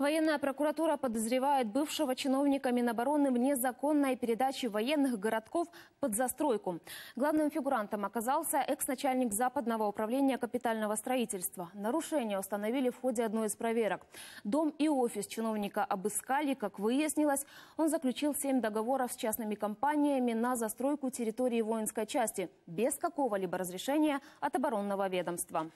Военная прокуратура подозревает бывшего чиновника Минобороны в незаконной передаче военных городков под застройку. Главным фигурантом оказался экс-начальник Западного управления капитального строительства. Нарушение установили в ходе одной из проверок. Дом и офис чиновника обыскали. Как выяснилось, он заключил семь договоров с частными компаниями на застройку территории воинской части без какого-либо разрешения от оборонного ведомства.